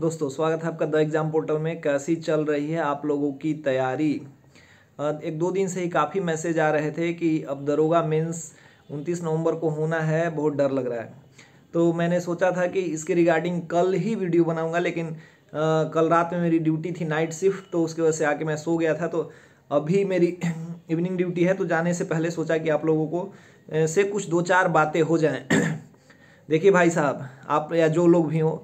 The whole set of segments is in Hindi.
दोस्तों स्वागत है आपका द एग्ज़ाम पोर्टल में कैसी चल रही है आप लोगों की तैयारी एक दो दिन से ही काफ़ी मैसेज आ रहे थे कि अब दरोगा मेंस 29 नवंबर को होना है बहुत डर लग रहा है तो मैंने सोचा था कि इसके रिगार्डिंग कल ही वीडियो बनाऊंगा लेकिन आ, कल रात में मेरी ड्यूटी थी नाइट शिफ्ट तो उसकी वजह से आके मैं सो गया था तो अभी मेरी इवनिंग ड्यूटी है तो जाने से पहले सोचा कि आप लोगों को से कुछ दो चार बातें हो जाएँ देखिए भाई साहब आप या जो लोग भी हों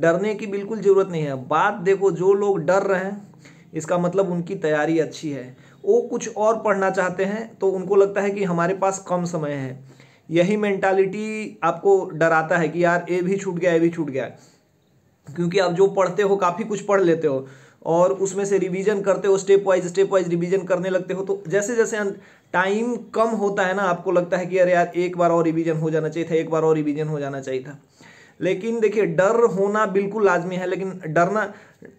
डरने की बिल्कुल ज़रूरत नहीं है बात देखो जो लोग डर रहे हैं इसका मतलब उनकी तैयारी अच्छी है वो कुछ और पढ़ना चाहते हैं तो उनको लगता है कि हमारे पास कम समय है यही मेंटालिटी आपको डराता है कि यार ए भी छूट गया ए भी छूट गया क्योंकि आप जो पढ़ते हो काफ़ी कुछ पढ़ लेते हो और उसमें से रिवीजन करते हो step wise step wise revision करने लगते हो तो जैसे जैसे टाइम कम होता है ना आपको लगता है कि अरे यार एक बार और रिवीजन हो जाना चाहिए था एक बार और रिवीजन हो जाना चाहिए था लेकिन देखिए डर होना बिल्कुल लाजमी है लेकिन डरना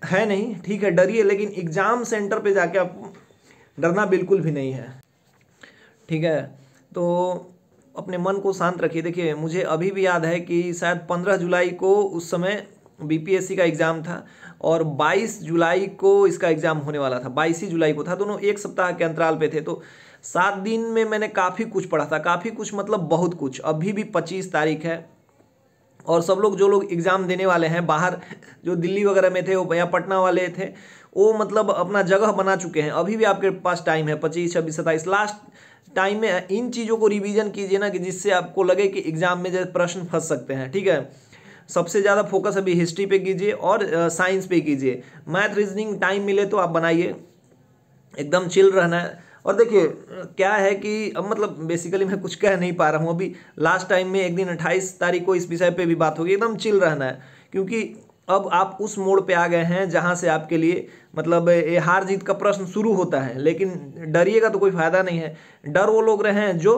है नहीं ठीक है डरिए लेकिन एग्ज़ाम सेंटर पे जाके आप डरना बिल्कुल भी नहीं है ठीक है तो अपने मन को शांत रखिए देखिए मुझे अभी भी याद है कि शायद पंद्रह जुलाई को उस समय बीपीएससी का एग्ज़ाम था और 22 जुलाई को इसका एग्ज़ाम होने वाला था 22 जुलाई को था दोनों एक सप्ताह के अंतराल पे थे तो सात दिन में मैंने काफ़ी कुछ पढ़ा था काफ़ी कुछ मतलब बहुत कुछ अभी भी 25 तारीख है और सब लोग जो लोग एग्ज़ाम देने वाले हैं बाहर जो दिल्ली वगैरह में थे वो या पटना वाले थे वो मतलब अपना जगह बना चुके हैं अभी भी आपके पास टाइम है पच्चीस छब्बीस सत्ताईस लास्ट टाइम में इन चीज़ों को रिवीजन कीजिए ना कि जिससे आपको लगे कि एग्ज़ाम में जैसे प्रश्न फंस सकते हैं ठीक है सबसे ज़्यादा फोकस अभी हिस्ट्री पे कीजिए और साइंस पे कीजिए मैथ रीजनिंग टाइम मिले तो आप बनाइए एकदम चिल रहना है और देखिए क्या है कि अब मतलब बेसिकली मैं कुछ कह नहीं पा रहा हूँ अभी लास्ट टाइम में एक दिन अट्ठाईस तारीख को इस विषय पर भी बात होगी एकदम चिल रहना है क्योंकि अब आप उस मोड़ पे आ गए हैं जहाँ से आपके लिए मतलब ये हार जीत का प्रश्न शुरू होता है लेकिन डरिएगा तो कोई फ़ायदा नहीं है डर वो लोग रहे हैं जो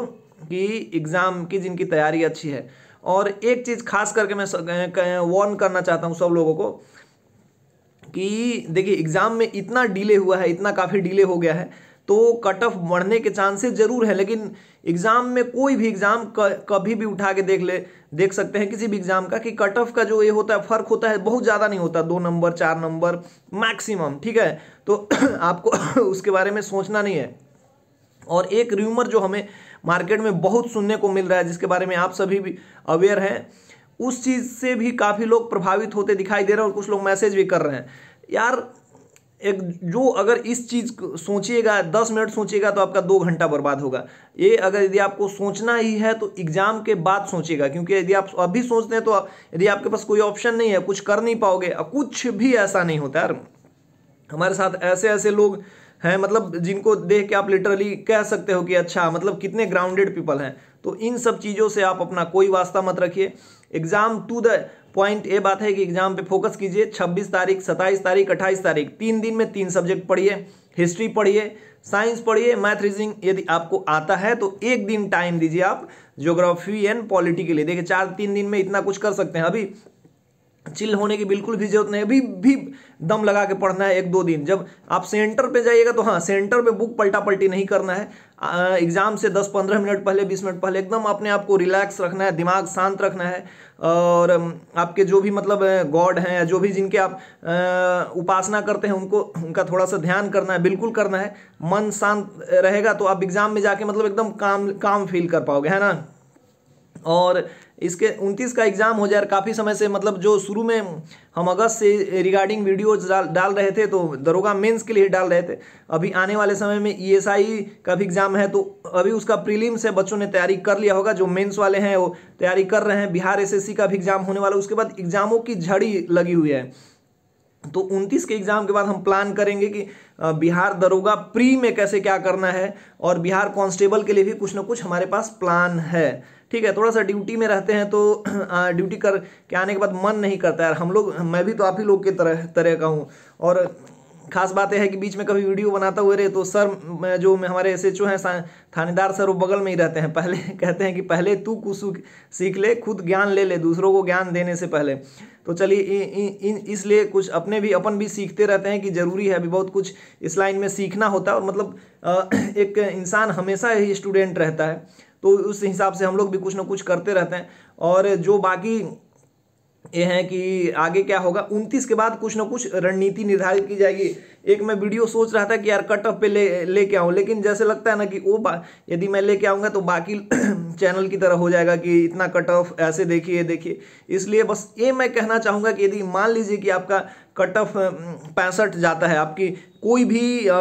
कि एग्ज़ाम की जिनकी तैयारी अच्छी है और एक चीज़ खास करके मैं वार्न करना चाहता हूँ सब लोगों को कि देखिए एग्ज़ाम में इतना डिले हुआ है इतना काफ़ी डिले हो गया है तो कट ऑफ बढ़ने के चांसेस जरूर है लेकिन एग्ज़ाम में कोई भी एग्ज़ाम कभी भी उठा के देख ले देख सकते हैं किसी भी एग्ज़ाम का कि कट ऑफ का जो ये होता है फ़र्क होता है बहुत ज़्यादा नहीं होता दो नंबर चार नंबर मैक्सिमम ठीक है तो आपको उसके बारे में सोचना नहीं है और एक र्यूमर जो हमें मार्केट में बहुत सुनने को मिल रहा है जिसके बारे में आप सभी भी अवेयर हैं उस चीज़ से भी काफ़ी लोग प्रभावित होते दिखाई दे रहे हैं और कुछ लोग मैसेज भी कर रहे हैं यार एक जो अगर इस चीज़ को सोचिएगा दस मिनट सोचिएगा तो आपका दो घंटा बर्बाद होगा ये अगर यदि आपको सोचना ही है तो एग्ज़ाम के बाद सोचिएगा क्योंकि यदि आप अभी सोचते हैं तो यदि आपके पास कोई ऑप्शन नहीं है कुछ कर नहीं पाओगे कुछ भी ऐसा नहीं होता यार हमारे साथ ऐसे ऐसे लोग हैं मतलब जिनको देख के आप लिटरली कह सकते हो कि अच्छा मतलब कितने ग्राउंडेड पीपल हैं तो इन सब चीज़ों से आप अपना कोई वास्ता मत रखिए एग्ज़ाम टू द पॉइंट ए बात है कि एग्जाम पे फोकस कीजिए 26 तारीख 27 तारीख 28 तारीख तीन दिन में तीन सब्जेक्ट पढ़िए हिस्ट्री पढ़िए साइंस पढ़िए मैथ रीजनिंग यदि आपको आता है तो एक दिन टाइम दीजिए आप ज्योग्राफी एंड पॉलिटी के लिए देखिए चार तीन दिन में इतना कुछ कर सकते हैं अभी चिल होने की बिल्कुल भी जरूरत नहीं अभी भी दम लगा के पढ़ना है एक दो दिन जब आप सेंटर पे जाइएगा तो हाँ सेंटर पे बुक पलटा पलटी नहीं करना है एग्ज़ाम से 10-15 मिनट पहले 20 मिनट पहले एकदम अपने आप को रिलैक्स रखना है दिमाग शांत रखना है और आपके जो भी मतलब गॉड हैं या जो भी जिनके आप उपासना करते हैं उनको उनका थोड़ा सा ध्यान करना है बिल्कुल करना है मन शांत रहेगा तो आप एग्ज़ाम में जाके मतलब एकदम काम काम फील कर पाओगे है ना और इसके 29 का एग्ज़ाम हो जाए काफ़ी समय से मतलब जो शुरू में हम अगस्त से रिगार्डिंग वीडियोज डाल डाल रहे थे तो दरोगा मेंस के लिए डाल रहे थे अभी आने वाले समय में ईएसआई e का भी एग्ज़ाम है तो अभी उसका प्रीलिम्स है बच्चों ने तैयारी कर लिया होगा जो मेंस वाले हैं वो तैयारी कर रहे हैं बिहार एस का भी एग्ज़ाम होने वाला उसके बाद एग्ज़ामों की झड़ी लगी हुई है तो 29 के एग्ज़ाम के बाद हम प्लान करेंगे कि बिहार दरोगा प्री में कैसे क्या करना है और बिहार कांस्टेबल के लिए भी कुछ ना कुछ हमारे पास प्लान है ठीक है थोड़ा सा ड्यूटी में रहते हैं तो ड्यूटी कर के आने के बाद मन नहीं करता यार हम लोग मैं भी तो आप ही लोग के तरह तरह का हूँ और खास बात यह है कि बीच में कभी वीडियो बनाता हुए रहे तो सर जो हमारे एस एच ओ हैं थानेदार सर वो बगल में ही रहते हैं पहले कहते हैं कि पहले तू कुछ सीख ले खुद ज्ञान ले ले दूसरों को ज्ञान देने से पहले तो चलिए इसलिए कुछ अपने भी अपन भी सीखते रहते हैं कि ज़रूरी है अभी बहुत कुछ इस लाइन में सीखना होता है और मतलब एक इंसान हमेशा ही स्टूडेंट रहता है तो उस हिसाब से हम लोग भी कुछ ना कुछ करते रहते हैं और जो बाकी ये हैं कि आगे क्या होगा उनतीस के बाद कुछ ना कुछ रणनीति निर्धारित की जाएगी एक मैं वीडियो सोच रहा था कि यार कट ऑफ पे ले लेके आऊँ लेकिन जैसे लगता है ना कि वो यदि मैं लेके आऊँगा तो बाकी चैनल की तरह हो जाएगा कि इतना कट ऑफ ऐसे देखिए देखिए इसलिए बस ये मैं कहना चाहूँगा कि यदि मान लीजिए कि आपका कट ऑफ पैंसठ जाता है आपकी कोई भी आ,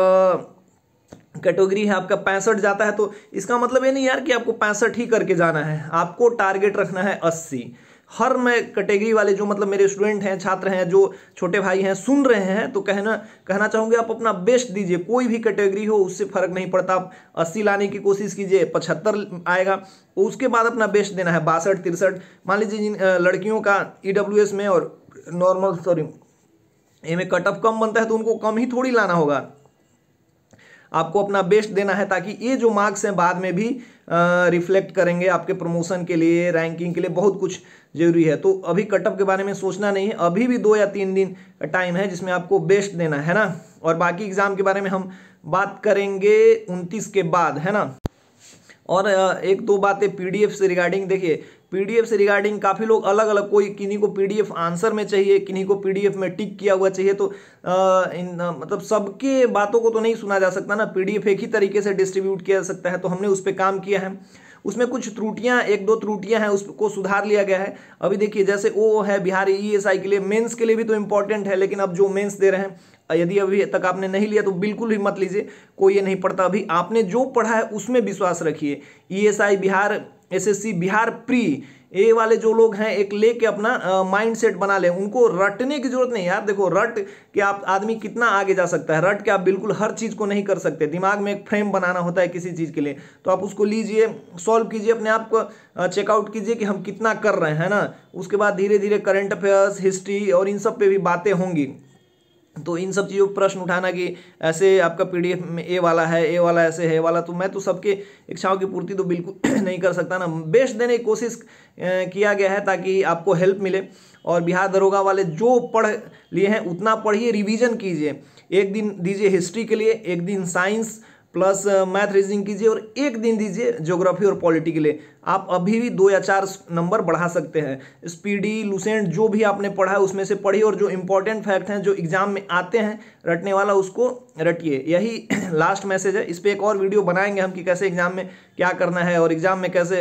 कैटेगरी है आपका पैंसठ जाता है तो इसका मतलब ये नहीं यार कि आपको पैंसठ ही करके जाना है आपको टारगेट रखना है अस्सी हर मैं कैटेगरी वाले जो मतलब मेरे स्टूडेंट हैं छात्र हैं जो छोटे भाई हैं सुन रहे हैं तो कहना कहना चाहूँगे आप अपना बेस्ट दीजिए कोई भी कैटेगरी हो उससे फर्क नहीं पड़ता आप अस्सी लाने की कोशिश कीजिए पचहत्तर आएगा तो उसके बाद अपना बेस्ट देना है बासठ तिरसठ मान लीजिए जिन लड़कियों का ई e में और नॉर्मल सॉरी एम में कट ऑफ कम बनता है तो उनको कम ही थोड़ी लाना होगा आपको अपना बेस्ट देना है ताकि ये जो मार्क्स हैं बाद में भी रिफ्लेक्ट करेंगे आपके प्रमोशन के लिए रैंकिंग के लिए बहुत कुछ जरूरी है तो अभी कटअप के बारे में सोचना नहीं है अभी भी दो या तीन दिन टाइम है जिसमें आपको बेस्ट देना है ना और बाकी एग्ज़ाम के बारे में हम बात करेंगे उनतीस के बाद है ना और एक दो बातें पीडीएफ से रिगार्डिंग देखिए पीडीएफ से रिगार्डिंग काफ़ी लोग अलग अलग कोई किन्हीं को पीडीएफ आंसर में चाहिए किन्हीं को पीडीएफ में टिक किया हुआ चाहिए तो आ, इन आ, मतलब सबके बातों को तो नहीं सुना जा सकता ना पीडीएफ एक ही तरीके से डिस्ट्रीब्यूट किया जा सकता है तो हमने उस पर काम किया है उसमें कुछ त्रुटियां एक दो त्रुटियां हैं उसको सुधार लिया गया है अभी देखिए जैसे ओ है बिहार ई e के लिए मेन्स के लिए भी तो इम्पोर्टेंट है लेकिन अब जो मेन्स दे रहे हैं यदि अभी तक आपने नहीं लिया तो बिल्कुल भी मत लीजिए कोई ये नहीं पढ़ता अभी आपने जो पढ़ा है उसमें विश्वास रखिए E e Bihar SSC Bihar pre ए वाले जो लोग हैं एक लेके अपना माइंड सेट बना लें उनको रटने की जरूरत नहीं यार देखो रट के आप आदमी कितना आगे जा सकता है रट के आप बिल्कुल हर चीज़ को नहीं कर सकते दिमाग में एक फ्रेम बनाना होता है किसी चीज़ के लिए तो आप उसको लीजिए सॉल्व कीजिए अपने आप को चेकआउट कीजिए कि हम कितना कर रहे हैं ना उसके बाद धीरे धीरे करेंट अफेयर्स हिस्ट्री और इन सब पे भी बातें होंगी तो इन सब चीज़ों पर प्रश्न उठाना कि ऐसे आपका पीडीएफ में ए वाला है ए वाला ऐसे है वाला तो मैं तो सबके इच्छाओं की पूर्ति तो बिल्कुल नहीं कर सकता ना बेस्ट देने की कोशिश किया गया है ताकि आपको हेल्प मिले और बिहार दरोगा वाले जो पढ़ लिए हैं उतना पढ़िए रिवीजन कीजिए एक दिन दीजिए हिस्ट्री के लिए एक दिन साइंस प्लस मैथ रीजनिंग कीजिए और एक दिन दीजिए ज्योग्राफी और पॉलिटी के लिए आप अभी भी दो या चार नंबर बढ़ा सकते हैं स्पीडी लुसेंट जो भी आपने पढ़ा है उसमें से पढ़िए और जो इंपॉर्टेंट फैक्ट हैं जो एग्जाम में आते हैं रटने वाला उसको रटिए यही लास्ट मैसेज है इस पर एक और वीडियो बनाएंगे हम कि कैसे एग्जाम में क्या करना है और एग्जाम में कैसे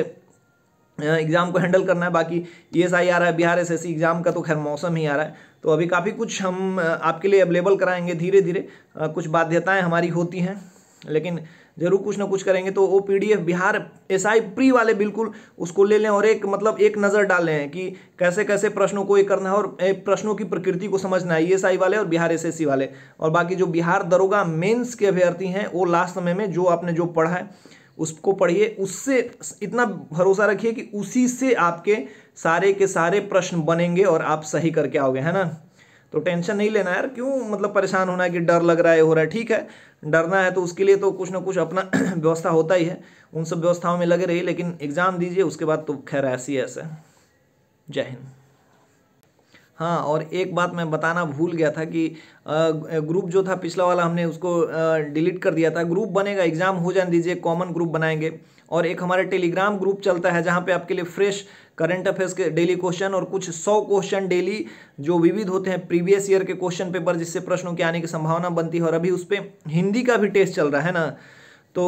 एग्ज़ाम को हैंडल करना है बाकी ई एस आई आ रहा है Bihar S S C exam का तो खैर मौसम ही आ रहा है तो अभी काफ़ी कुछ हम आपके लिए अवेलेबल कराएंगे धीरे धीरे कुछ बाध्यताएँ हमारी होती हैं लेकिन जरूर कुछ ना कुछ करेंगे तो वो पीडीएफ बिहार एसआई प्री वाले बिल्कुल उसको ले लें और एक मतलब एक नज़र डाल लें कि कैसे कैसे प्रश्नों को ये करना है और प्रश्नों की प्रकृति को समझना है एस वाले और बिहार एसएससी वाले और बाकी जो बिहार दरोगा मेंस के अभ्यर्थी हैं वो लास्ट समय में जो आपने जो पढ़ा है उसको पढ़िए उससे इतना भरोसा रखिए कि उसी से आपके सारे के सारे प्रश्न बनेंगे और आप सही करके आओगे है ना तो टेंशन नहीं लेना यार क्यों मतलब परेशान होना है कि डर लग रहा है हो रहा है ठीक है डरना है तो उसके लिए तो कुछ ना कुछ अपना व्यवस्था होता ही है उन सब व्यवस्थाओं में लगे रहिए लेकिन एग्ज़ाम दीजिए उसके बाद तो खैर ऐसी ऐसे जय हिंद हाँ और एक बात मैं बताना भूल गया था कि ग्रुप जो था पिछला वाला हमने उसको डिलीट कर दिया था ग्रुप बनेगा एग्ज़ाम हो जाने दीजिए कॉमन ग्रुप बनाएंगे और एक हमारा टेलीग्राम ग्रुप चलता है जहाँ पे आपके लिए फ्रेश करंट अफेयर्स के डेली क्वेश्चन और कुछ सौ क्वेश्चन डेली जो विविध होते हैं प्रीवियस ईयर के क्वेश्चन पेपर जिससे प्रश्नों के आने की संभावना बनती है और अभी उस पर हिंदी का भी टेस्ट चल रहा है ना तो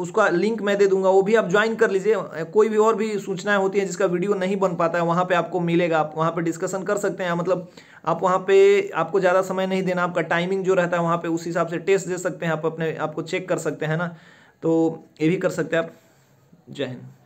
उसका लिंक मैं दे दूंगा वो भी आप ज्वाइन कर लीजिए कोई भी और भी सूचनाएं होती हैं जिसका वीडियो नहीं बन पाता है वहाँ पे आपको मिलेगा आप वहाँ पे डिस्कशन कर सकते हैं मतलब आप वहाँ पे आपको ज़्यादा समय नहीं देना आपका टाइमिंग जो रहता है वहाँ पे उस हिसाब से टेस्ट दे सकते हैं आप अपने आपको चेक कर सकते हैं ना तो ये भी कर सकते हैं आप जय हिंद